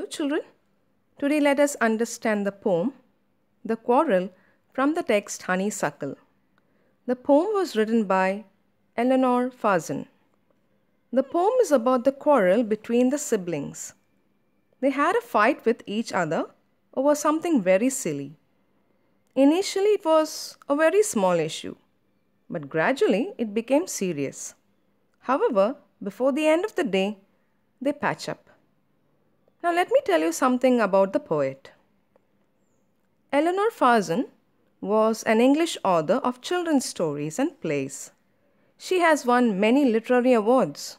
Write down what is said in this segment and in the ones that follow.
Hello, children, today let us understand the poem, The Quarrel, from the text Honeysuckle. The poem was written by Eleanor Fazen. The poem is about the quarrel between the siblings. They had a fight with each other over something very silly. Initially, it was a very small issue, but gradually it became serious. However, before the end of the day, they patch up. Now let me tell you something about the poet. Eleanor Farzan was an English author of children's stories and plays. She has won many literary awards,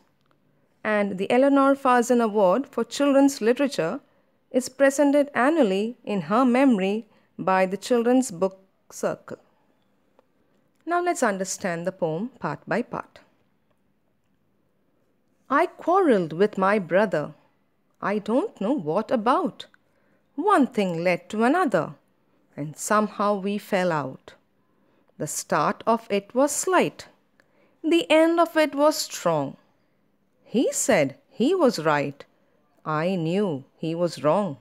and the Eleanor Farzan Award for Children's Literature is presented annually in her memory by the Children's Book Circle. Now let's understand the poem part by part. I quarreled with my brother I don't know what about. One thing led to another, and somehow we fell out. The start of it was slight, the end of it was strong. He said he was right. I knew he was wrong.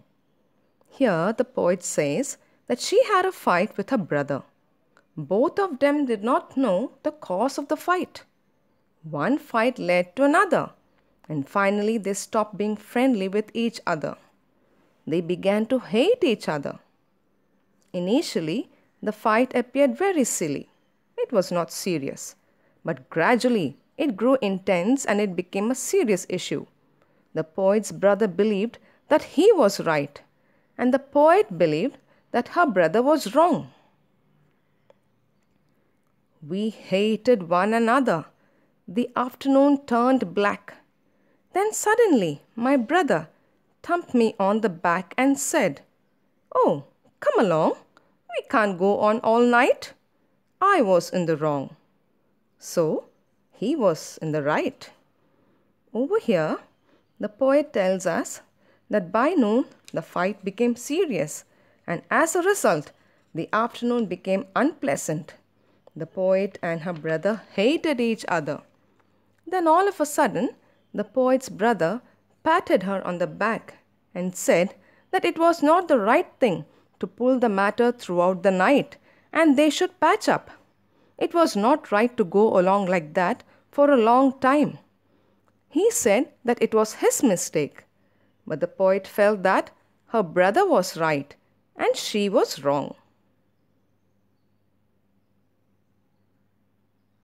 Here the poet says that she had a fight with her brother. Both of them did not know the cause of the fight. One fight led to another and finally they stopped being friendly with each other. They began to hate each other. Initially, the fight appeared very silly. It was not serious. But gradually, it grew intense and it became a serious issue. The poet's brother believed that he was right, and the poet believed that her brother was wrong. We hated one another. The afternoon turned black. Then suddenly my brother thumped me on the back and said, Oh, come along. We can't go on all night. I was in the wrong. So he was in the right. Over here, the poet tells us that by noon the fight became serious and as a result, the afternoon became unpleasant. The poet and her brother hated each other. Then all of a sudden, the poet's brother patted her on the back and said that it was not the right thing to pull the matter throughout the night and they should patch up. It was not right to go along like that for a long time. He said that it was his mistake. But the poet felt that her brother was right and she was wrong.